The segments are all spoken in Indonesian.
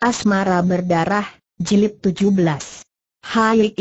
Asmara Berdarah, Jilid 17. Hai,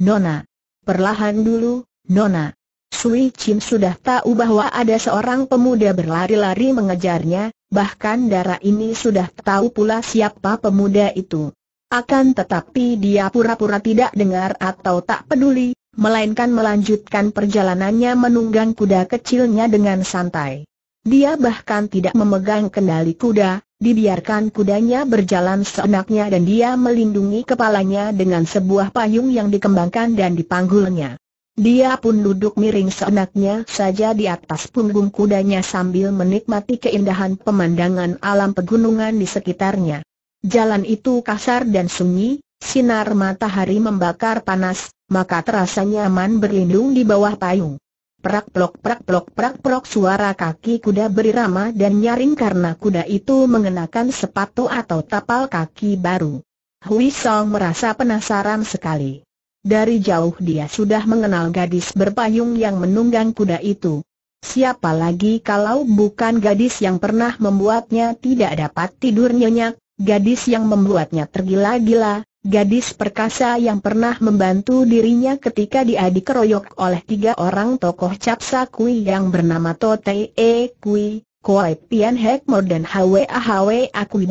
Nona. Perlahan dulu, Nona. Sui Chin sudah tahu bahwa ada seorang pemuda berlari-lari mengejarnya, bahkan darah ini sudah tahu pula siapa pemuda itu. Akan tetapi dia pura-pura tidak dengar atau tak peduli, melainkan melanjutkan perjalanannya menunggang kuda kecilnya dengan santai. Dia bahkan tidak memegang kendali kuda, Dibiarkan kudanya berjalan seenaknya dan dia melindungi kepalanya dengan sebuah payung yang dikembangkan dan dipanggulnya. Dia pun duduk miring seenaknya saja di atas punggung kudanya sambil menikmati keindahan pemandangan alam pegunungan di sekitarnya. Jalan itu kasar dan sunyi, sinar matahari membakar panas, maka terasa nyaman berlindung di bawah payung. Prak plok prak plok prak plok suara kaki kuda berirama dan nyaring karena kuda itu mengenakan sepatu atau tapal kaki baru. Hui Song merasa penasaran sekali. Dari jauh dia sudah mengenal gadis berpayung yang menunggang kuda itu. Siapa lagi kalau bukan gadis yang pernah membuatnya tidak dapat tidur nyenyak, gadis yang membuatnya tergila-gila, Gadis perkasa yang pernah membantu dirinya ketika dia dikeroyok oleh tiga orang tokoh Capsa Kui yang bernama Tote E Kui, Kuai Pian Hek Mo dan Hwe Hwa Kui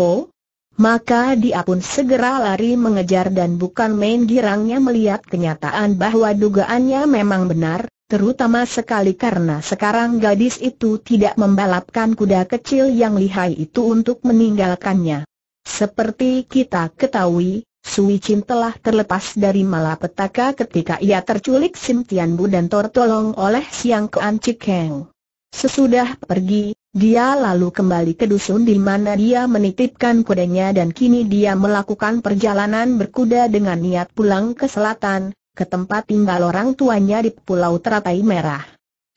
Maka dia pun segera lari mengejar dan bukan main girangnya melihat kenyataan bahwa dugaannya memang benar, terutama sekali karena sekarang gadis itu tidak membalapkan kuda kecil yang lihai itu untuk meninggalkannya. Seperti kita ketahui, Sui Chin telah terlepas dari malapetaka ketika ia terculik Sim Tian Bu dan tertolong oleh Siang Kuan Chik Heng. Sesudah pergi, dia lalu kembali ke dusun di mana dia menitipkan kudanya dan kini dia melakukan perjalanan berkuda dengan niat pulang ke selatan, ke tempat tinggal orang tuanya di Pulau Teratai Merah.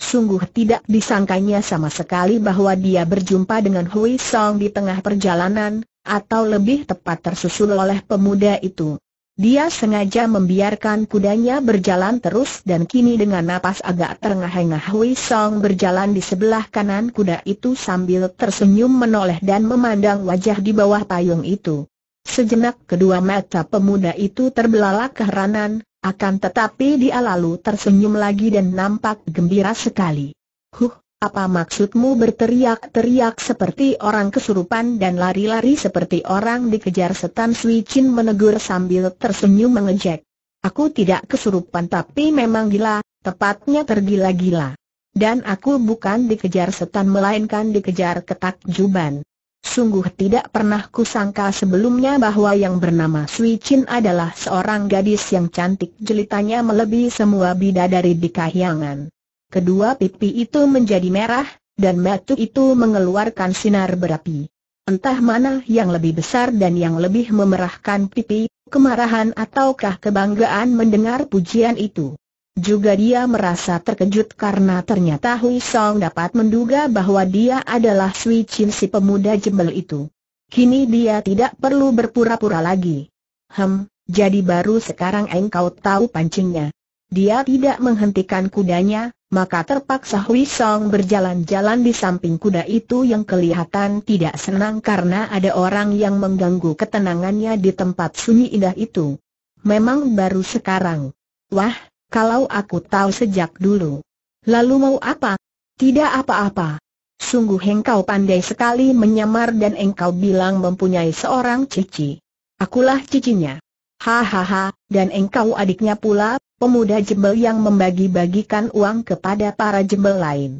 Sungguh tidak disangkanya sama sekali bahwa dia berjumpa dengan Hui Song di tengah perjalanan, atau lebih tepat tersusul oleh pemuda itu. Dia sengaja membiarkan kudanya berjalan terus dan kini dengan napas agak terengah-engah Hui Song berjalan di sebelah kanan kuda itu sambil tersenyum menoleh dan memandang wajah di bawah payung itu. Sejenak kedua mata pemuda itu terbelalak keheranan, akan tetapi dia lalu tersenyum lagi dan nampak gembira sekali. Huh, apa maksudmu berteriak-teriak seperti orang kesurupan dan lari-lari seperti orang dikejar setan Sui Chin menegur sambil tersenyum mengejek. Aku tidak kesurupan tapi memang gila, tepatnya tergila-gila. Dan aku bukan dikejar setan melainkan dikejar ketakjuban. Sungguh tidak pernah kusangka sebelumnya bahwa yang bernama Sui Chin adalah seorang gadis yang cantik jelitanya melebihi semua bidadari di kahyangan. Kedua pipi itu menjadi merah, dan batu itu mengeluarkan sinar berapi. Entah mana yang lebih besar dan yang lebih memerahkan pipi, kemarahan ataukah kebanggaan mendengar pujian itu. Juga dia merasa terkejut karena ternyata Hui Song dapat menduga bahwa dia adalah Sui Chin si pemuda jembel itu. Kini dia tidak perlu berpura-pura lagi. Hem, jadi baru sekarang engkau tahu pancingnya. Dia tidak menghentikan kudanya, maka terpaksa Hui Song berjalan-jalan di samping kuda itu yang kelihatan tidak senang karena ada orang yang mengganggu ketenangannya di tempat sunyi indah itu. Memang baru sekarang. Wah, kalau aku tahu sejak dulu. Lalu mau apa? Tidak apa-apa. Sungguh engkau pandai sekali menyamar dan engkau bilang mempunyai seorang cici. Akulah cicinya. Hahaha, dan engkau adiknya pula, pemuda jebel yang membagi-bagikan uang kepada para jebel lain.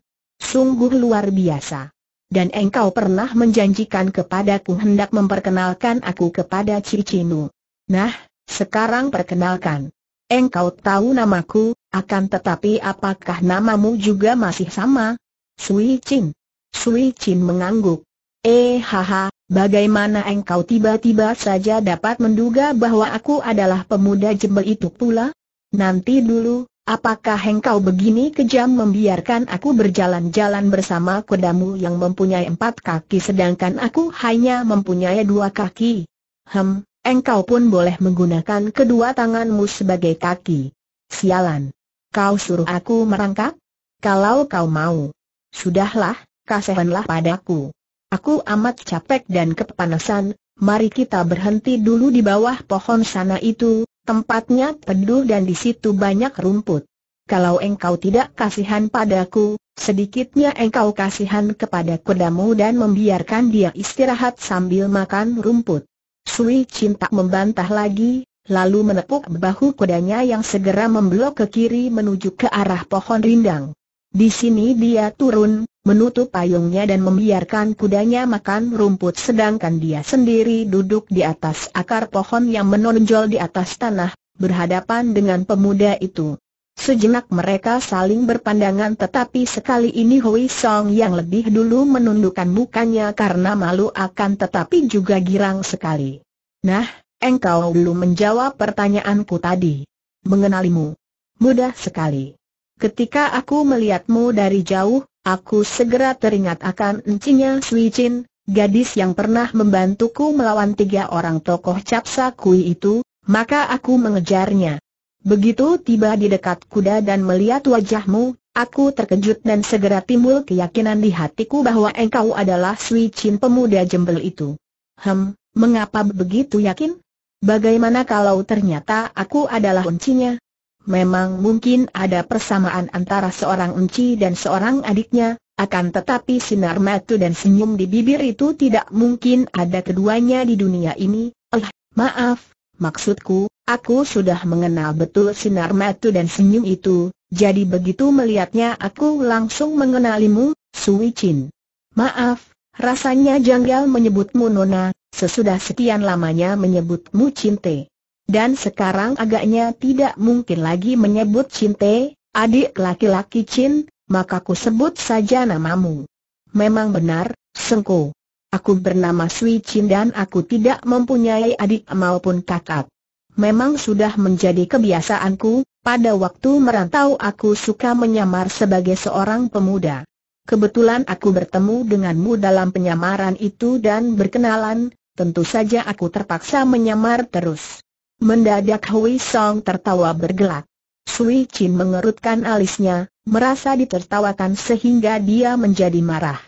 Sungguh luar biasa. Dan engkau pernah menjanjikan kepadaku hendak memperkenalkan aku kepada Cicinu. Nah, sekarang perkenalkan. Engkau tahu namaku, akan tetapi apakah namamu juga masih sama? Sui Chin. Sui Chin mengangguk. Eh haha, Bagaimana engkau tiba-tiba saja dapat menduga bahwa aku adalah pemuda jembel itu pula? Nanti dulu, apakah engkau begini kejam membiarkan aku berjalan-jalan bersama kudamu yang mempunyai empat kaki sedangkan aku hanya mempunyai dua kaki? Hem, engkau pun boleh menggunakan kedua tanganmu sebagai kaki. Sialan. Kau suruh aku merangkak? Kalau kau mau. Sudahlah, kasihanlah padaku. Aku amat capek dan kepanasan, mari kita berhenti dulu di bawah pohon sana itu, Tempatnya teduh dan di situ banyak rumput. Kalau engkau tidak kasihan padaku, sedikitnya engkau kasihan kepada kudamu dan membiarkan dia istirahat sambil makan rumput. Sui Cinta membantah lagi, lalu menepuk bahu kudanya yang segera memblok ke kiri menuju ke arah pohon rindang. Di sini dia turun, menutup payungnya dan membiarkan kudanya makan rumput sedangkan dia sendiri duduk di atas akar pohon yang menonjol di atas tanah, berhadapan dengan pemuda itu. Sejenak mereka saling berpandangan tetapi sekali ini Hui Song yang lebih dulu menundukkan mukanya karena malu akan tetapi juga girang sekali. Nah, engkau belum menjawab pertanyaanku tadi. Mengenalimu. Mudah sekali. Ketika aku melihatmu dari jauh, aku segera teringat akan encinya Sui Chin, gadis yang pernah membantuku melawan tiga orang tokoh capsa kui itu, maka aku mengejarnya. Begitu tiba di dekat kuda dan melihat wajahmu, aku terkejut dan segera timbul keyakinan di hatiku bahwa engkau adalah Sui Chin pemuda jembel itu. Hem, mengapa begitu yakin? Bagaimana kalau ternyata aku adalah kuncinya? Memang mungkin ada persamaan antara seorang enci dan seorang adiknya, akan tetapi sinar mata dan senyum di bibir itu tidak mungkin ada keduanya di dunia ini. Eh, maaf, maksudku, aku sudah mengenal betul sinar mata dan senyum itu, jadi begitu melihatnya aku langsung mengenalimu, Sui Chin. Maaf, rasanya janggal menyebutmu Nona, sesudah sekian lamanya menyebutmu Cinte dan sekarang agaknya tidak mungkin lagi menyebut Cinte, adik laki-laki Cin, maka ku sebut saja namamu. Memang benar, Sengko. Aku bernama Sui Cin dan aku tidak mempunyai adik maupun kakak. Memang sudah menjadi kebiasaanku, pada waktu merantau aku suka menyamar sebagai seorang pemuda. Kebetulan aku bertemu denganmu dalam penyamaran itu dan berkenalan, tentu saja aku terpaksa menyamar terus. Mendadak Hui Song tertawa bergelak. Sui Chin mengerutkan alisnya, merasa ditertawakan sehingga dia menjadi marah.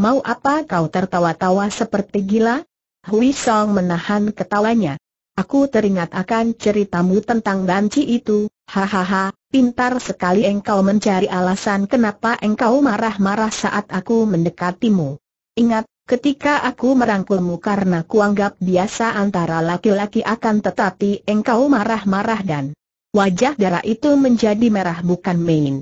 Mau apa kau tertawa-tawa seperti gila? Hui Song menahan ketawanya. Aku teringat akan ceritamu tentang banci itu, hahaha, pintar sekali engkau mencari alasan kenapa engkau marah-marah saat aku mendekatimu. Ingat, Ketika aku merangkulmu karena kuanggap biasa antara laki-laki akan tetapi engkau marah-marah dan wajah darah itu menjadi merah bukan main.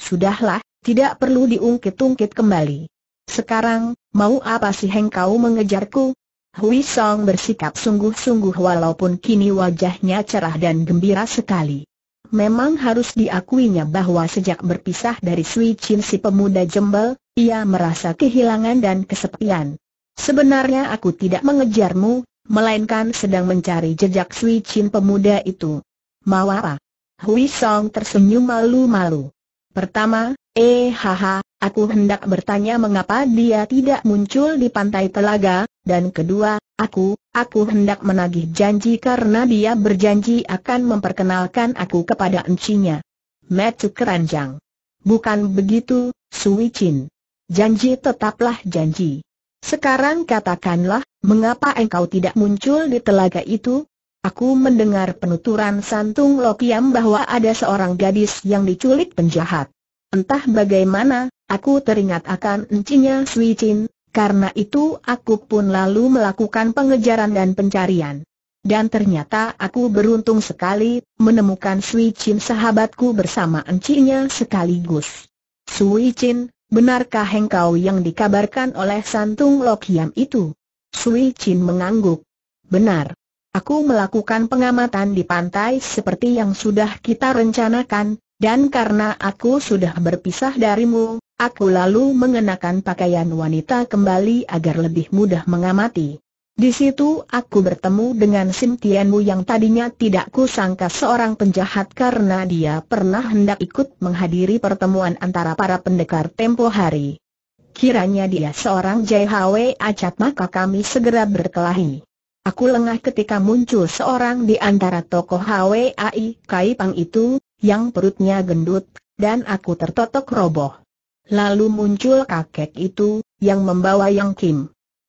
Sudahlah, tidak perlu diungkit-ungkit kembali. Sekarang, mau apa sih engkau mengejarku? Hui Song bersikap sungguh-sungguh walaupun kini wajahnya cerah dan gembira sekali. Memang harus diakuinya bahwa sejak berpisah dari Sui Chin si pemuda jembel, ia merasa kehilangan dan kesepian. Sebenarnya aku tidak mengejarmu, melainkan sedang mencari jejak Sui Chin pemuda itu. Mau apa? Hui Song tersenyum malu-malu. Pertama, eh haha, aku hendak bertanya mengapa dia tidak muncul di pantai telaga, dan kedua, aku, aku hendak menagih janji karena dia berjanji akan memperkenalkan aku kepada encinya. Metu keranjang. Bukan begitu, Sui Chin. Janji tetaplah janji. Sekarang katakanlah, mengapa engkau tidak muncul di telaga itu? Aku mendengar penuturan Santung Lokiam bahwa ada seorang gadis yang diculik penjahat. Entah bagaimana, aku teringat akan encinya Sui Chin, karena itu aku pun lalu melakukan pengejaran dan pencarian. Dan ternyata aku beruntung sekali, menemukan Sui Chin sahabatku bersama encinya sekaligus. Sui Chin, Benarkah hengkau yang dikabarkan oleh Santung Lok Hiam itu? Sui Chin mengangguk. Benar. Aku melakukan pengamatan di pantai seperti yang sudah kita rencanakan, dan karena aku sudah berpisah darimu, aku lalu mengenakan pakaian wanita kembali agar lebih mudah mengamati. Di situ aku bertemu dengan Sim Tianmu yang tadinya tidak kusangka seorang penjahat karena dia pernah hendak ikut menghadiri pertemuan antara para pendekar tempo hari. Kiranya dia seorang JHW acat maka kami segera berkelahi. Aku lengah ketika muncul seorang di antara tokoh kai pang itu, yang perutnya gendut, dan aku tertotok roboh. Lalu muncul kakek itu, yang membawa Yang Kim.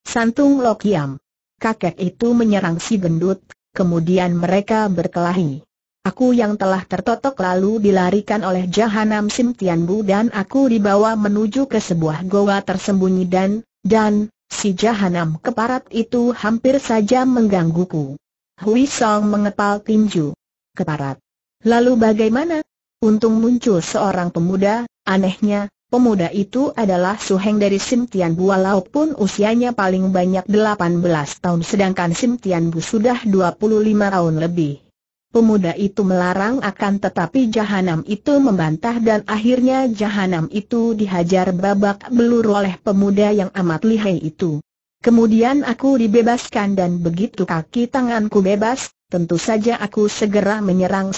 Santung Lokiam kakek itu menyerang si gendut, kemudian mereka berkelahi. Aku yang telah tertotok lalu dilarikan oleh Jahanam Sim Tian dan aku dibawa menuju ke sebuah goa tersembunyi dan, dan, si Jahanam keparat itu hampir saja menggangguku. Hui Song mengepal tinju. Keparat. Lalu bagaimana? Untung muncul seorang pemuda, anehnya, Pemuda itu adalah Suheng dari Simtian Bu walaupun usianya paling banyak 18 tahun sedangkan Simtian Bu sudah 25 tahun lebih. Pemuda itu melarang akan tetapi Jahanam itu membantah dan akhirnya Jahanam itu dihajar babak belur oleh pemuda yang amat lihai itu. Kemudian aku dibebaskan dan begitu kaki tanganku bebas, tentu saja aku segera menyerang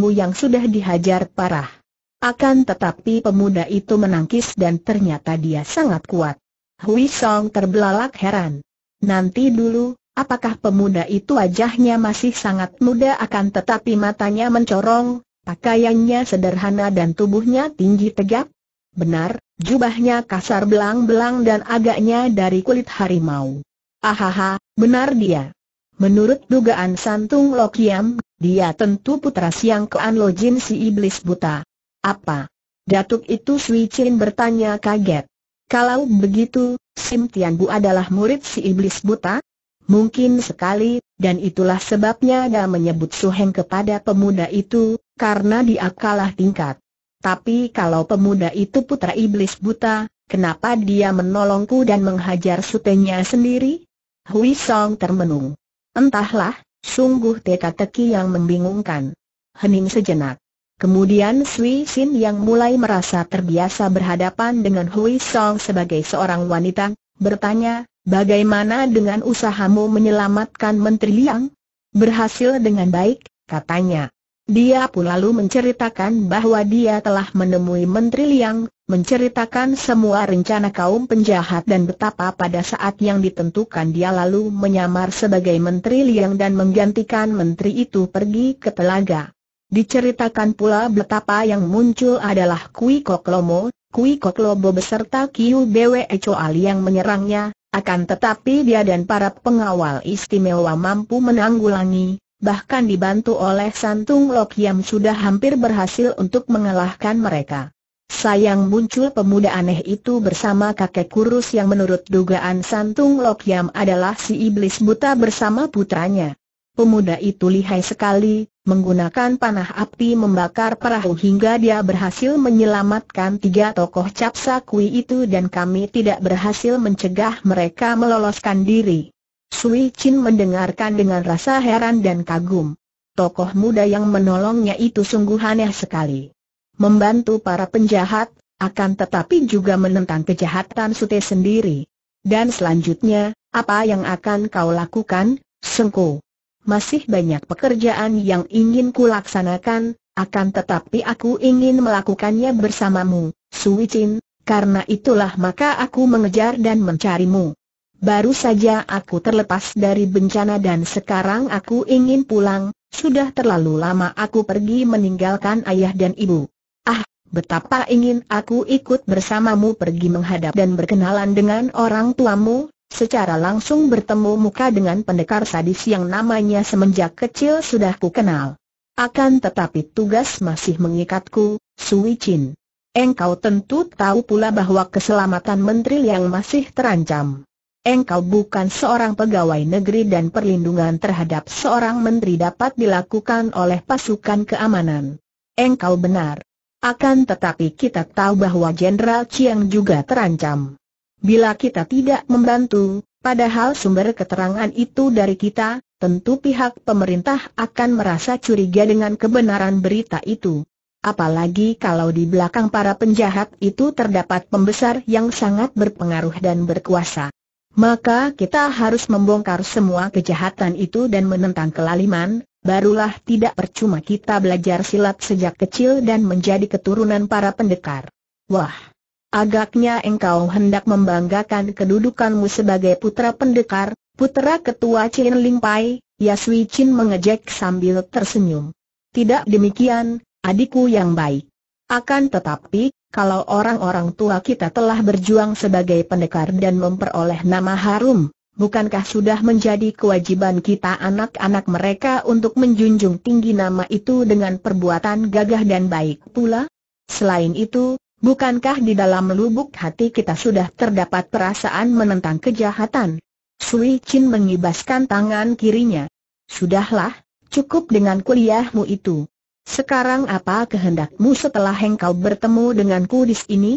Bu yang sudah dihajar parah. Akan tetapi pemuda itu menangkis dan ternyata dia sangat kuat. Hui Song terbelalak heran. Nanti dulu, apakah pemuda itu wajahnya masih sangat muda akan tetapi matanya mencorong, pakaiannya sederhana dan tubuhnya tinggi tegap? Benar, jubahnya kasar belang-belang dan agaknya dari kulit harimau. Ahaha, benar dia. Menurut dugaan Santung Lokiam, dia tentu putra siang Kean Lojin si iblis buta. Apa? Datuk itu Sui Chin bertanya kaget. Kalau begitu, Sim Tian Bu adalah murid si iblis buta? Mungkin sekali, dan itulah sebabnya dia menyebut Su Heng kepada pemuda itu, karena dia kalah tingkat. Tapi kalau pemuda itu putra iblis buta, kenapa dia menolongku dan menghajar sutenya sendiri? Hui Song termenung. Entahlah, sungguh teka-teki yang membingungkan. Hening sejenak. Kemudian Sui Sin yang mulai merasa terbiasa berhadapan dengan Hui Song sebagai seorang wanita, bertanya, bagaimana dengan usahamu menyelamatkan Menteri Liang? Berhasil dengan baik, katanya. Dia pun lalu menceritakan bahwa dia telah menemui Menteri Liang, menceritakan semua rencana kaum penjahat dan betapa pada saat yang ditentukan dia lalu menyamar sebagai Menteri Liang dan menggantikan Menteri itu pergi ke telaga. Diceritakan pula betapa yang muncul adalah Kui Kok Lomo, Kui Kok Lobo beserta Kiu Bwe Choali yang menyerangnya, akan tetapi dia dan para pengawal istimewa mampu menanggulangi, bahkan dibantu oleh Santung Lok yang sudah hampir berhasil untuk mengalahkan mereka. Sayang muncul pemuda aneh itu bersama kakek kurus yang menurut dugaan Santung Lok Yam adalah si iblis buta bersama putranya. Pemuda itu lihai sekali, menggunakan panah api membakar perahu hingga dia berhasil menyelamatkan tiga tokoh capsa kui itu dan kami tidak berhasil mencegah mereka meloloskan diri. Sui Chin mendengarkan dengan rasa heran dan kagum. Tokoh muda yang menolongnya itu sungguh aneh sekali. Membantu para penjahat, akan tetapi juga menentang kejahatan Sute sendiri. Dan selanjutnya, apa yang akan kau lakukan, Sengko? masih banyak pekerjaan yang ingin kulaksanakan, akan tetapi aku ingin melakukannya bersamamu, Chin, karena itulah maka aku mengejar dan mencarimu. Baru saja aku terlepas dari bencana dan sekarang aku ingin pulang, sudah terlalu lama aku pergi meninggalkan ayah dan ibu. Ah, betapa ingin aku ikut bersamamu pergi menghadap dan berkenalan dengan orang tuamu, secara langsung bertemu muka dengan pendekar sadis yang namanya semenjak kecil sudah ku kenal. Akan tetapi tugas masih mengikatku, Sui Chin. Engkau tentu tahu pula bahwa keselamatan menteri yang masih terancam. Engkau bukan seorang pegawai negeri dan perlindungan terhadap seorang menteri dapat dilakukan oleh pasukan keamanan. Engkau benar. Akan tetapi kita tahu bahwa Jenderal Chiang juga terancam. Bila kita tidak membantu, padahal sumber keterangan itu dari kita, tentu pihak pemerintah akan merasa curiga dengan kebenaran berita itu. Apalagi kalau di belakang para penjahat itu terdapat pembesar yang sangat berpengaruh dan berkuasa. Maka kita harus membongkar semua kejahatan itu dan menentang kelaliman, barulah tidak percuma kita belajar silat sejak kecil dan menjadi keturunan para pendekar. Wah! agaknya engkau hendak membanggakan kedudukanmu sebagai putra pendekar, putra ketua Chin Ling Pai, Yasui Chin mengejek sambil tersenyum. Tidak demikian, adikku yang baik. Akan tetapi, kalau orang-orang tua kita telah berjuang sebagai pendekar dan memperoleh nama harum, bukankah sudah menjadi kewajiban kita anak-anak mereka untuk menjunjung tinggi nama itu dengan perbuatan gagah dan baik pula? Selain itu, Bukankah di dalam lubuk hati kita sudah terdapat perasaan menentang kejahatan? Sui Chin mengibaskan tangan kirinya. Sudahlah, cukup dengan kuliahmu itu. Sekarang apa kehendakmu setelah engkau bertemu dengan di ini?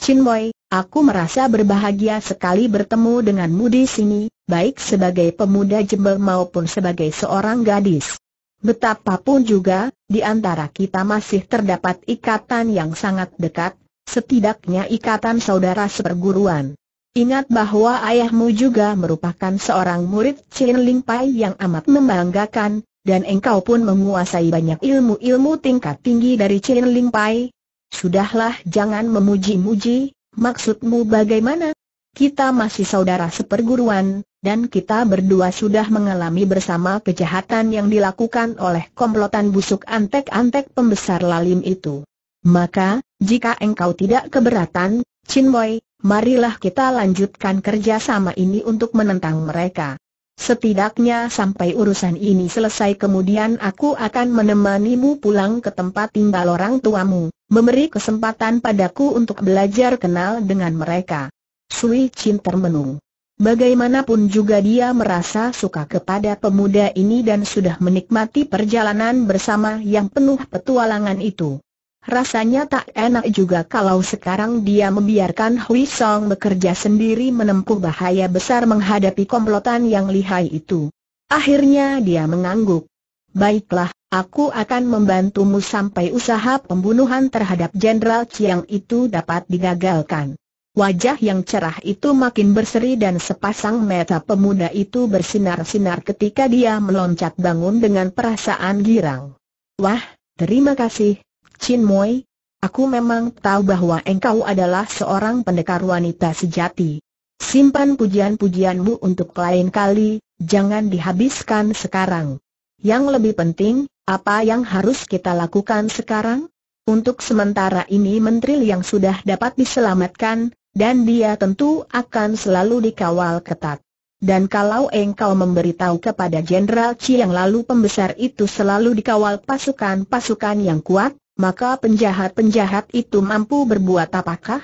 Chin Boy, aku merasa berbahagia sekali bertemu denganmu di sini, baik sebagai pemuda jembel maupun sebagai seorang gadis. Betapapun juga, di antara kita masih terdapat ikatan yang sangat dekat, setidaknya ikatan saudara seperguruan. Ingat bahwa ayahmu juga merupakan seorang murid Chin Ling Pai yang amat membanggakan, dan engkau pun menguasai banyak ilmu-ilmu tingkat tinggi dari Chin Ling Pai. Sudahlah jangan memuji-muji, maksudmu bagaimana? Kita masih saudara seperguruan, dan kita berdua sudah mengalami bersama kejahatan yang dilakukan oleh komplotan busuk antek-antek pembesar lalim itu. Maka, jika engkau tidak keberatan, Chin Boy, marilah kita lanjutkan kerjasama ini untuk menentang mereka. Setidaknya sampai urusan ini selesai kemudian aku akan menemanimu pulang ke tempat tinggal orang tuamu, memberi kesempatan padaku untuk belajar kenal dengan mereka. Sui Chin termenung. Bagaimanapun juga dia merasa suka kepada pemuda ini dan sudah menikmati perjalanan bersama yang penuh petualangan itu. Rasanya tak enak juga kalau sekarang dia membiarkan Hui Song bekerja sendiri menempuh bahaya besar menghadapi komplotan yang lihai itu. Akhirnya dia mengangguk. Baiklah, aku akan membantumu sampai usaha pembunuhan terhadap Jenderal Chiang itu dapat digagalkan. Wajah yang cerah itu makin berseri dan sepasang mata pemuda itu bersinar-sinar ketika dia meloncat bangun dengan perasaan girang. Wah, terima kasih, Chin Moi, aku memang tahu bahwa engkau adalah seorang pendekar wanita sejati. Simpan pujian-pujianmu untuk lain kali, jangan dihabiskan sekarang. Yang lebih penting, apa yang harus kita lakukan sekarang? Untuk sementara ini Menteri yang sudah dapat diselamatkan, dan dia tentu akan selalu dikawal ketat. Dan kalau engkau memberitahu kepada Jenderal Chi yang lalu pembesar itu selalu dikawal pasukan-pasukan yang kuat, maka penjahat-penjahat itu mampu berbuat apakah?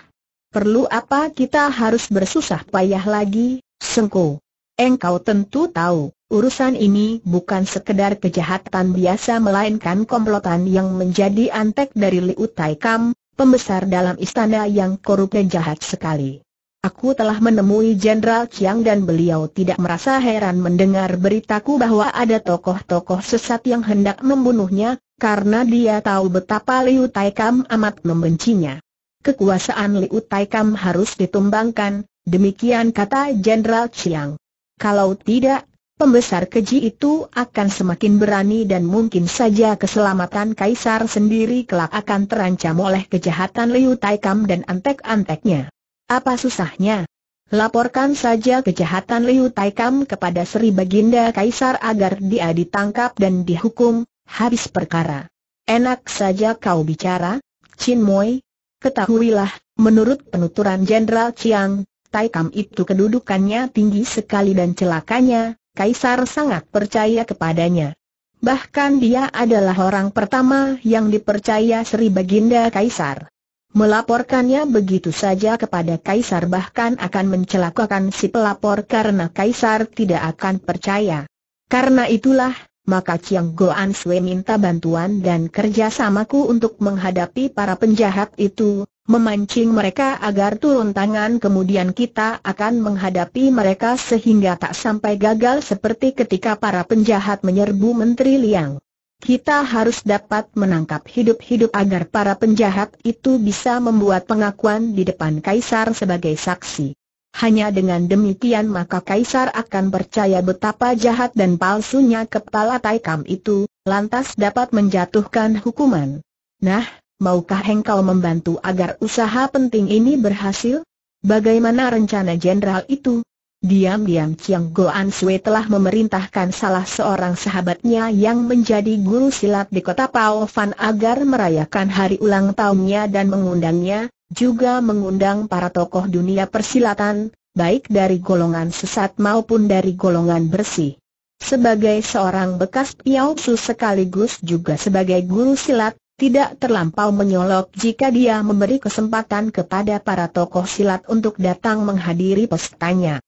Perlu apa kita harus bersusah payah lagi, Sengko? Engkau tentu tahu, urusan ini bukan sekedar kejahatan biasa melainkan komplotan yang menjadi antek dari Liu Tai Kam, pembesar dalam istana yang korup dan jahat sekali. Aku telah menemui Jenderal Chiang dan beliau tidak merasa heran mendengar beritaku bahwa ada tokoh-tokoh sesat yang hendak membunuhnya, karena dia tahu betapa Liu Taikam amat membencinya. Kekuasaan Liu Taikam harus ditumbangkan, demikian kata Jenderal Chiang. Kalau tidak, Pembesar keji itu akan semakin berani dan mungkin saja keselamatan kaisar sendiri kelak akan terancam oleh kejahatan Liu Taikam dan antek-anteknya. Apa susahnya? Laporkan saja kejahatan Liu Taikam kepada Sri Baginda Kaisar agar dia ditangkap dan dihukum, habis perkara. Enak saja kau bicara, Chin Moi. Ketahuilah, menurut penuturan Jenderal Chiang, Taikam itu kedudukannya tinggi sekali dan celakanya, Kaisar sangat percaya kepadanya. Bahkan dia adalah orang pertama yang dipercaya Sri Baginda Kaisar. Melaporkannya begitu saja kepada Kaisar bahkan akan mencelakakan si pelapor karena Kaisar tidak akan percaya. Karena itulah, maka Chiang Goan Sui minta bantuan dan kerjasamaku untuk menghadapi para penjahat itu, memancing mereka agar turun tangan kemudian kita akan menghadapi mereka sehingga tak sampai gagal seperti ketika para penjahat menyerbu Menteri Liang. Kita harus dapat menangkap hidup-hidup agar para penjahat itu bisa membuat pengakuan di depan Kaisar sebagai saksi. Hanya dengan demikian maka Kaisar akan percaya betapa jahat dan palsunya kepala Taikam itu, lantas dapat menjatuhkan hukuman. Nah, maukah engkau membantu agar usaha penting ini berhasil? Bagaimana rencana jenderal itu? Diam-diam Chiang Goan Sui telah memerintahkan salah seorang sahabatnya yang menjadi guru silat di kota Pao Fan agar merayakan hari ulang tahunnya dan mengundangnya, juga mengundang para tokoh dunia persilatan, baik dari golongan sesat maupun dari golongan bersih. Sebagai seorang bekas Su sekaligus juga sebagai guru silat, tidak terlampau menyolok jika dia memberi kesempatan kepada para tokoh silat untuk datang menghadiri pestanya.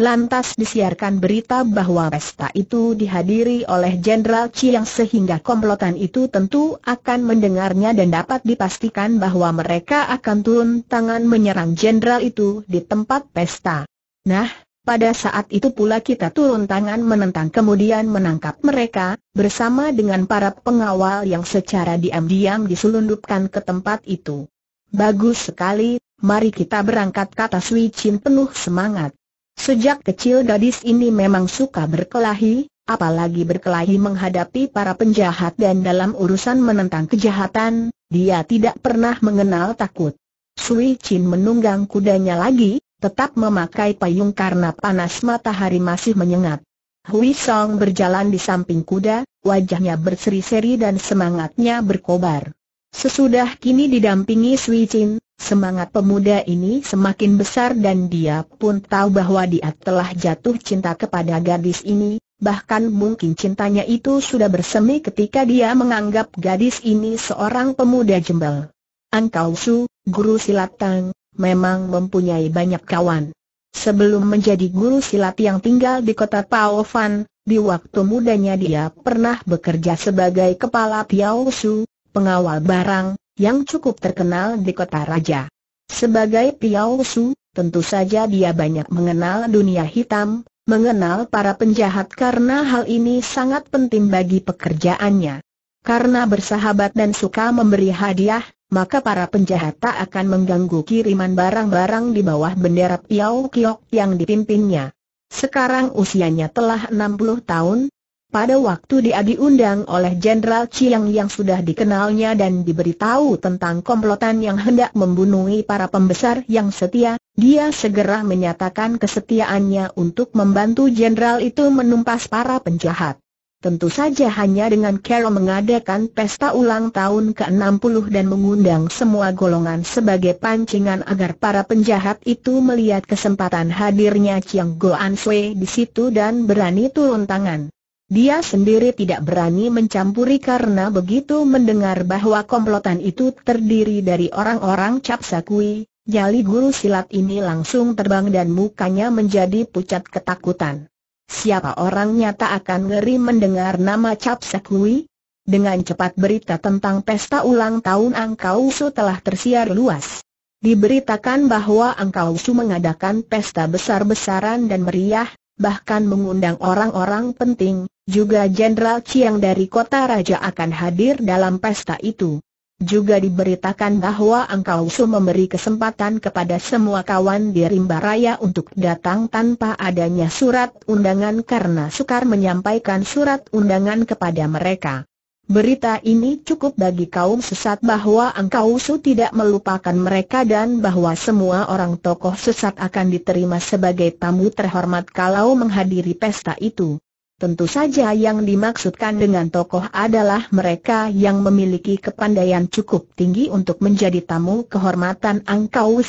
Lantas disiarkan berita bahwa pesta itu dihadiri oleh Jenderal Chiang sehingga komplotan itu tentu akan mendengarnya dan dapat dipastikan bahwa mereka akan turun tangan menyerang jenderal itu di tempat pesta. Nah, pada saat itu pula kita turun tangan menentang kemudian menangkap mereka, bersama dengan para pengawal yang secara diam-diam diselundupkan ke tempat itu. Bagus sekali, mari kita berangkat kata Sui Chin penuh semangat. Sejak kecil gadis ini memang suka berkelahi, apalagi berkelahi menghadapi para penjahat dan dalam urusan menentang kejahatan, dia tidak pernah mengenal takut. Sui Chin menunggang kudanya lagi, tetap memakai payung karena panas matahari masih menyengat. Hui Song berjalan di samping kuda, wajahnya berseri-seri dan semangatnya berkobar. Sesudah kini didampingi Sui Chin, Semangat pemuda ini semakin besar dan dia pun tahu bahwa dia telah jatuh cinta kepada gadis ini, bahkan mungkin cintanya itu sudah bersemi ketika dia menganggap gadis ini seorang pemuda jembel. Angkau Su, guru silat Tang, memang mempunyai banyak kawan. Sebelum menjadi guru silat yang tinggal di kota Pao Fan, di waktu mudanya dia pernah bekerja sebagai kepala Piao Su, pengawal barang, yang cukup terkenal di kota raja. Sebagai Piao Su, tentu saja dia banyak mengenal dunia hitam, mengenal para penjahat karena hal ini sangat penting bagi pekerjaannya. Karena bersahabat dan suka memberi hadiah, maka para penjahat tak akan mengganggu kiriman barang-barang di bawah bendera Piao Kiok yang dipimpinnya. Sekarang usianya telah 60 tahun, pada waktu dia diundang oleh Jenderal Chiang yang sudah dikenalnya dan diberitahu tentang komplotan yang hendak membunuh para pembesar yang setia, dia segera menyatakan kesetiaannya untuk membantu Jenderal itu menumpas para penjahat. Tentu saja hanya dengan Carol mengadakan pesta ulang tahun ke-60 dan mengundang semua golongan sebagai pancingan agar para penjahat itu melihat kesempatan hadirnya Chiang Goan Sui di situ dan berani turun tangan. Dia sendiri tidak berani mencampuri karena begitu mendengar bahwa komplotan itu terdiri dari orang-orang Capsakui, jali guru silat ini langsung terbang dan mukanya menjadi pucat ketakutan. Siapa orang nyata akan ngeri mendengar nama Capsakui? Dengan cepat berita tentang pesta ulang tahun Angkau Su telah tersiar luas. Diberitakan bahwa Angkau Su mengadakan pesta besar-besaran dan meriah, bahkan mengundang orang-orang penting, juga Jenderal Chiang dari Kota Raja akan hadir dalam pesta itu. Juga diberitakan bahwa engkau Su memberi kesempatan kepada semua kawan di Rimba Raya untuk datang tanpa adanya surat undangan karena sukar menyampaikan surat undangan kepada mereka. Berita ini cukup bagi kaum sesat bahwa engkau Su tidak melupakan mereka dan bahwa semua orang tokoh sesat akan diterima sebagai tamu terhormat kalau menghadiri pesta itu. Tentu saja yang dimaksudkan dengan tokoh adalah mereka yang memiliki kepandaian cukup tinggi untuk menjadi tamu kehormatan Angkau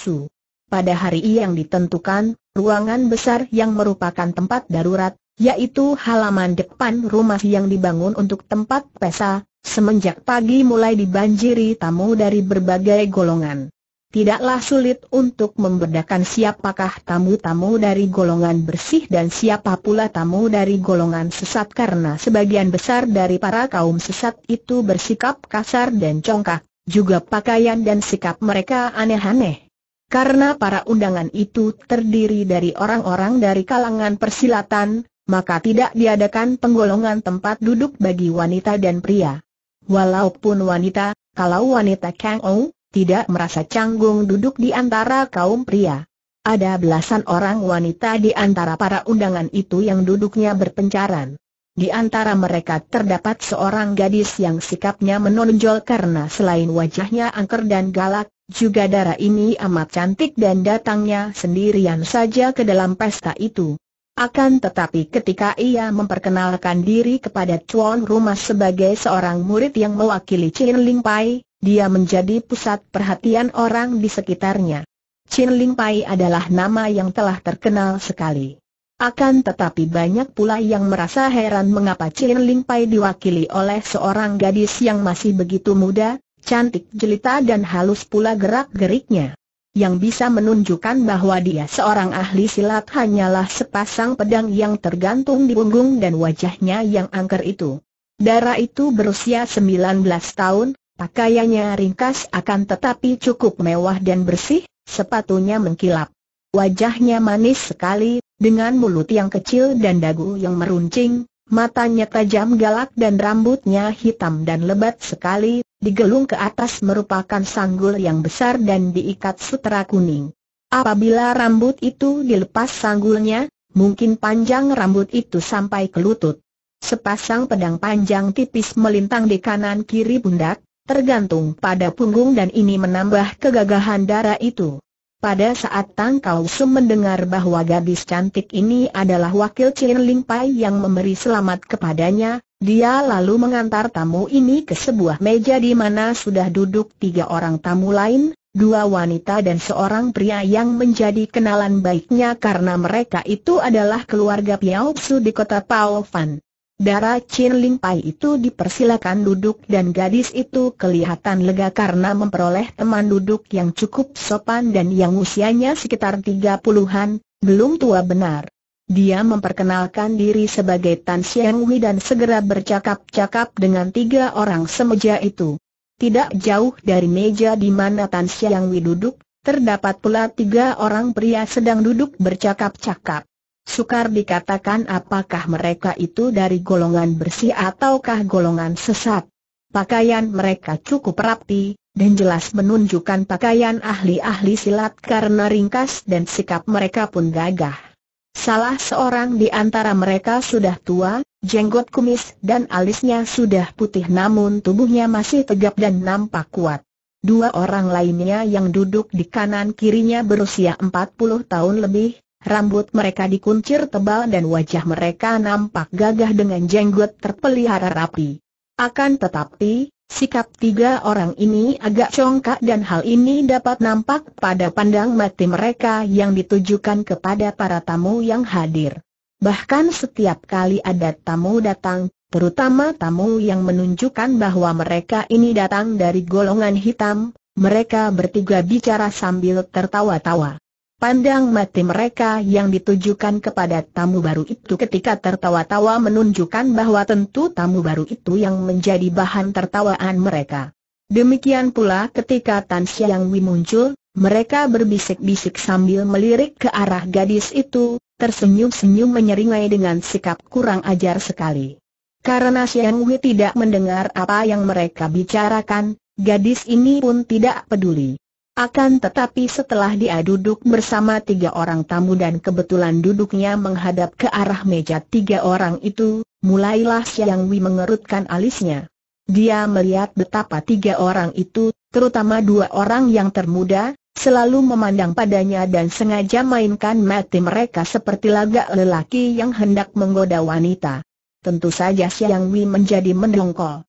Pada hari yang ditentukan, ruangan besar yang merupakan tempat darurat, yaitu halaman depan rumah yang dibangun untuk tempat pesa, semenjak pagi mulai dibanjiri tamu dari berbagai golongan tidaklah sulit untuk membedakan siapakah tamu-tamu dari golongan bersih dan siapa pula tamu dari golongan sesat karena sebagian besar dari para kaum sesat itu bersikap kasar dan congkak, juga pakaian dan sikap mereka aneh-aneh. Karena para undangan itu terdiri dari orang-orang dari kalangan persilatan, maka tidak diadakan penggolongan tempat duduk bagi wanita dan pria. Walaupun wanita, kalau wanita Kang Ou, tidak merasa canggung duduk di antara kaum pria. Ada belasan orang wanita di antara para undangan itu yang duduknya berpencaran. Di antara mereka terdapat seorang gadis yang sikapnya menonjol karena selain wajahnya angker dan galak, juga darah ini amat cantik dan datangnya sendirian saja ke dalam pesta itu. Akan tetapi ketika ia memperkenalkan diri kepada tuan rumah sebagai seorang murid yang mewakili Chin Ling Pai, dia menjadi pusat perhatian orang di sekitarnya. Chin Ling Pai adalah nama yang telah terkenal sekali. Akan tetapi banyak pula yang merasa heran mengapa Chin Ling Pai diwakili oleh seorang gadis yang masih begitu muda, cantik jelita dan halus pula gerak-geriknya. Yang bisa menunjukkan bahwa dia seorang ahli silat hanyalah sepasang pedang yang tergantung di punggung dan wajahnya yang angker itu. Dara itu berusia 19 tahun, Pakaiannya ringkas akan tetapi cukup mewah dan bersih, sepatunya mengkilap. Wajahnya manis sekali, dengan mulut yang kecil dan dagu yang meruncing, matanya tajam galak dan rambutnya hitam dan lebat sekali, digelung ke atas merupakan sanggul yang besar dan diikat sutera kuning. Apabila rambut itu dilepas sanggulnya, mungkin panjang rambut itu sampai ke lutut. Sepasang pedang panjang tipis melintang di kanan kiri pundak, tergantung pada punggung dan ini menambah kegagahan darah itu. Pada saat Tang Kau Sum mendengar bahwa gadis cantik ini adalah wakil Chin Ling Pai yang memberi selamat kepadanya, dia lalu mengantar tamu ini ke sebuah meja di mana sudah duduk tiga orang tamu lain, dua wanita dan seorang pria yang menjadi kenalan baiknya karena mereka itu adalah keluarga Piao Su di kota Pao Fan. Darah Chin Ling Pai itu dipersilakan duduk dan gadis itu kelihatan lega karena memperoleh teman duduk yang cukup sopan dan yang usianya sekitar 30-an, belum tua benar. Dia memperkenalkan diri sebagai Tan Xiang Wei dan segera bercakap-cakap dengan tiga orang semeja itu. Tidak jauh dari meja di mana Tan Xiang Wei duduk, terdapat pula tiga orang pria sedang duduk bercakap-cakap. Sukar dikatakan apakah mereka itu dari golongan bersih ataukah golongan sesat. Pakaian mereka cukup rapi, dan jelas menunjukkan pakaian ahli-ahli silat karena ringkas dan sikap mereka pun gagah. Salah seorang di antara mereka sudah tua, jenggot kumis dan alisnya sudah putih namun tubuhnya masih tegap dan nampak kuat. Dua orang lainnya yang duduk di kanan kirinya berusia 40 tahun lebih, Rambut mereka dikuncir tebal dan wajah mereka nampak gagah dengan jenggot terpelihara rapi. Akan tetapi, sikap tiga orang ini agak congkak dan hal ini dapat nampak pada pandang mati mereka yang ditujukan kepada para tamu yang hadir. Bahkan setiap kali ada tamu datang, terutama tamu yang menunjukkan bahwa mereka ini datang dari golongan hitam, mereka bertiga bicara sambil tertawa-tawa. Pandang mati mereka yang ditujukan kepada tamu baru itu ketika tertawa-tawa menunjukkan bahwa tentu tamu baru itu yang menjadi bahan tertawaan mereka. Demikian pula ketika Tan Xiang Wei muncul, mereka berbisik-bisik sambil melirik ke arah gadis itu, tersenyum-senyum menyeringai dengan sikap kurang ajar sekali. Karena Siang Wei tidak mendengar apa yang mereka bicarakan, gadis ini pun tidak peduli. Akan tetapi setelah dia duduk bersama tiga orang tamu dan kebetulan duduknya menghadap ke arah meja tiga orang itu, mulailah Siang Wi mengerutkan alisnya. Dia melihat betapa tiga orang itu, terutama dua orang yang termuda, selalu memandang padanya dan sengaja mainkan mati mereka seperti lagak lelaki yang hendak menggoda wanita. Tentu saja Siang Wi menjadi mendongkol.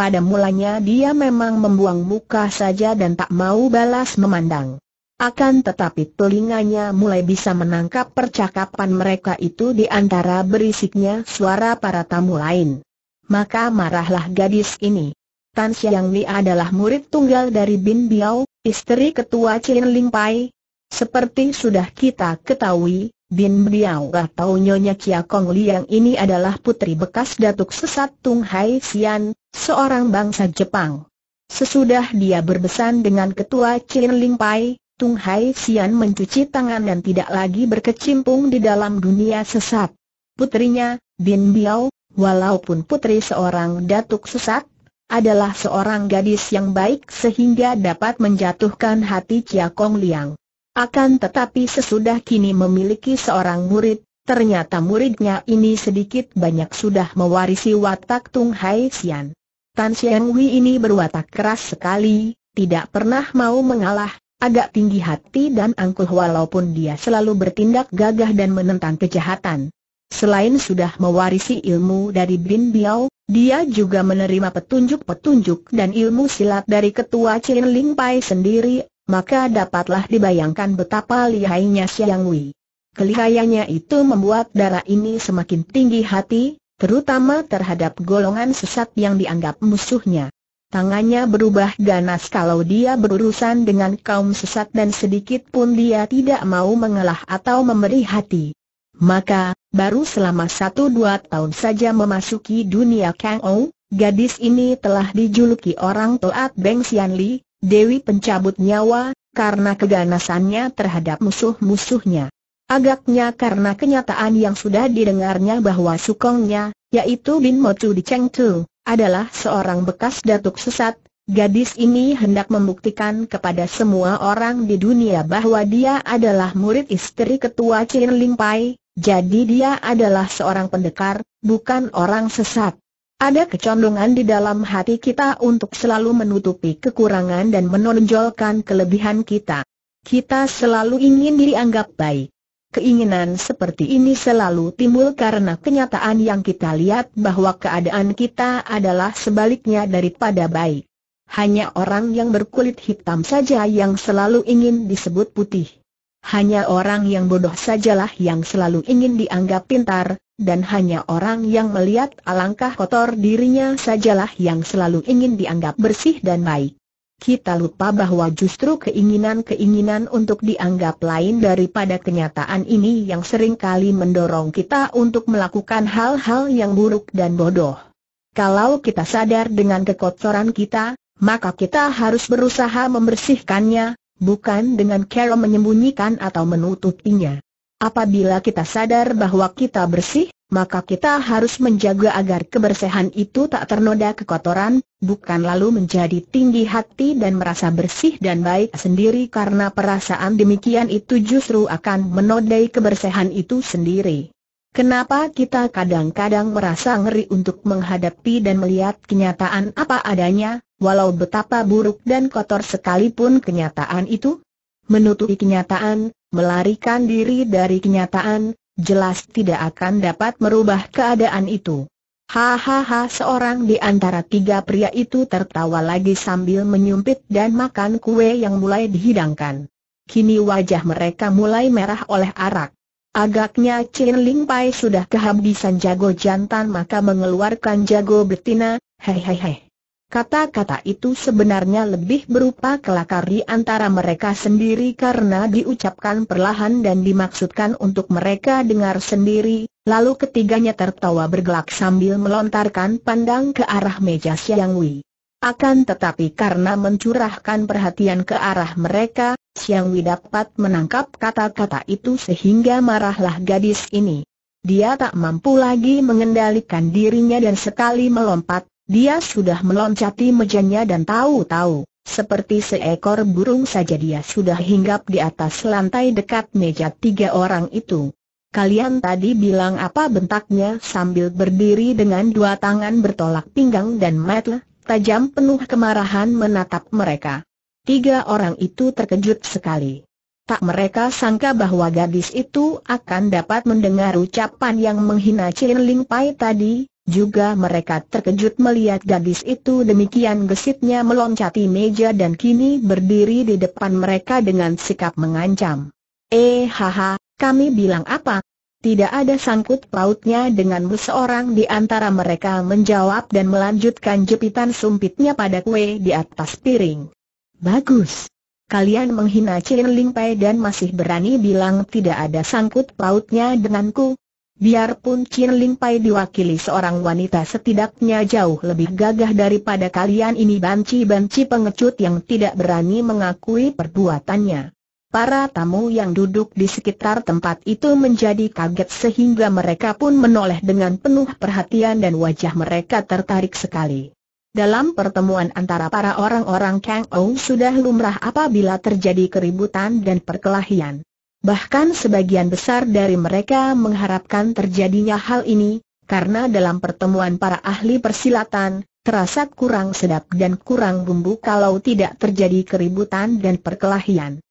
Pada mulanya dia memang membuang muka saja dan tak mau balas memandang. Akan tetapi telinganya mulai bisa menangkap percakapan mereka itu di antara berisiknya suara para tamu lain. Maka marahlah gadis ini. Tan Xiang Li adalah murid tunggal dari Bin Biao, istri ketua Chin Ling Pai. Seperti sudah kita ketahui, Bin Biao gak tahu Nyonya Kia Kong Liang ini adalah putri bekas Datuk Sesat Tung Hai Xian, seorang bangsa Jepang. Sesudah dia berbesan dengan ketua Chin Ling Pai, Tung Hai Xian mencuci tangan dan tidak lagi berkecimpung di dalam dunia sesat. Putrinya, Bin Biao, walaupun putri seorang Datuk Sesat, adalah seorang gadis yang baik sehingga dapat menjatuhkan hati Chia Kong Liang. Akan tetapi sesudah kini memiliki seorang murid, ternyata muridnya ini sedikit banyak sudah mewarisi watak Tung Hai Xian. Tan Xiang Wei ini berwatak keras sekali, tidak pernah mau mengalah, agak tinggi hati dan angkuh walaupun dia selalu bertindak gagah dan menentang kejahatan. Selain sudah mewarisi ilmu dari Bin Biao, dia juga menerima petunjuk-petunjuk dan ilmu silat dari ketua Chen Ling Pai sendiri, maka dapatlah dibayangkan betapa lihainya Siang Wei. Kelihayanya itu membuat darah ini semakin tinggi hati, terutama terhadap golongan sesat yang dianggap musuhnya. Tangannya berubah ganas kalau dia berurusan dengan kaum sesat dan sedikit pun dia tidak mau mengalah atau memberi hati. Maka, baru selama satu dua tahun saja memasuki dunia Kang Ou, gadis ini telah dijuluki orang toat Beng Xian Li, Dewi pencabut nyawa, karena keganasannya terhadap musuh-musuhnya. Agaknya karena kenyataan yang sudah didengarnya bahwa sukongnya, yaitu Bin Motu di Chengtu, adalah seorang bekas datuk sesat, gadis ini hendak membuktikan kepada semua orang di dunia bahwa dia adalah murid istri ketua Chin Ling Pai, jadi dia adalah seorang pendekar, bukan orang sesat. Ada kecondongan di dalam hati kita untuk selalu menutupi kekurangan dan menonjolkan kelebihan kita. Kita selalu ingin dianggap baik. Keinginan seperti ini selalu timbul karena kenyataan yang kita lihat bahwa keadaan kita adalah sebaliknya daripada baik. Hanya orang yang berkulit hitam saja yang selalu ingin disebut putih. Hanya orang yang bodoh sajalah yang selalu ingin dianggap pintar, dan hanya orang yang melihat alangkah kotor dirinya sajalah yang selalu ingin dianggap bersih dan baik. Kita lupa bahwa justru keinginan-keinginan untuk dianggap lain daripada kenyataan ini yang sering kali mendorong kita untuk melakukan hal-hal yang buruk dan bodoh. Kalau kita sadar dengan kekotoran kita, maka kita harus berusaha membersihkannya, bukan dengan cara menyembunyikan atau menutupinya. Apabila kita sadar bahwa kita bersih, maka kita harus menjaga agar kebersihan itu tak ternoda kekotoran, bukan lalu menjadi tinggi hati dan merasa bersih dan baik sendiri karena perasaan demikian itu justru akan menodai kebersihan itu sendiri. Kenapa kita kadang-kadang merasa ngeri untuk menghadapi dan melihat kenyataan apa adanya, walau betapa buruk dan kotor sekalipun kenyataan itu. Menutupi kenyataan, melarikan diri dari kenyataan, jelas tidak akan dapat merubah keadaan itu. Hahaha seorang di antara tiga pria itu tertawa lagi sambil menyumpit dan makan kue yang mulai dihidangkan. Kini wajah mereka mulai merah oleh arak. Agaknya Chin Ling Pai sudah kehabisan jago jantan maka mengeluarkan jago betina, hehehe. Kata-kata itu sebenarnya lebih berupa kelakari antara mereka sendiri karena diucapkan perlahan dan dimaksudkan untuk mereka dengar sendiri, lalu ketiganya tertawa bergelak sambil melontarkan pandang ke arah meja Siang Wei. Akan tetapi karena mencurahkan perhatian ke arah mereka, Siang Wei dapat menangkap kata-kata itu sehingga marahlah gadis ini. Dia tak mampu lagi mengendalikan dirinya dan sekali melompat dia sudah meloncati mejanya dan tahu-tahu, seperti seekor burung saja dia sudah hinggap di atas lantai dekat meja tiga orang itu. Kalian tadi bilang apa bentaknya sambil berdiri dengan dua tangan bertolak pinggang dan metel, tajam penuh kemarahan menatap mereka. Tiga orang itu terkejut sekali. Tak mereka sangka bahwa gadis itu akan dapat mendengar ucapan yang menghina Chin Ling Pai tadi, juga mereka terkejut melihat gadis itu demikian gesitnya meloncati meja dan kini berdiri di depan mereka dengan sikap mengancam. Eh haha, kami bilang apa? Tidak ada sangkut pautnya denganmu seorang di antara mereka menjawab dan melanjutkan jepitan sumpitnya pada kue di atas piring. Bagus. Kalian menghina Chin Ling dan masih berani bilang tidak ada sangkut pautnya denganku, Biarpun Chin Ling Pai diwakili seorang wanita setidaknya jauh lebih gagah daripada kalian ini banci-banci pengecut yang tidak berani mengakui perbuatannya. Para tamu yang duduk di sekitar tempat itu menjadi kaget sehingga mereka pun menoleh dengan penuh perhatian dan wajah mereka tertarik sekali. Dalam pertemuan antara para orang-orang Kang Ou sudah lumrah apabila terjadi keributan dan perkelahian. Bahkan sebagian besar dari mereka mengharapkan terjadinya hal ini, karena dalam pertemuan para ahli persilatan, terasa kurang sedap dan kurang bumbu kalau tidak terjadi keributan dan perkelahian.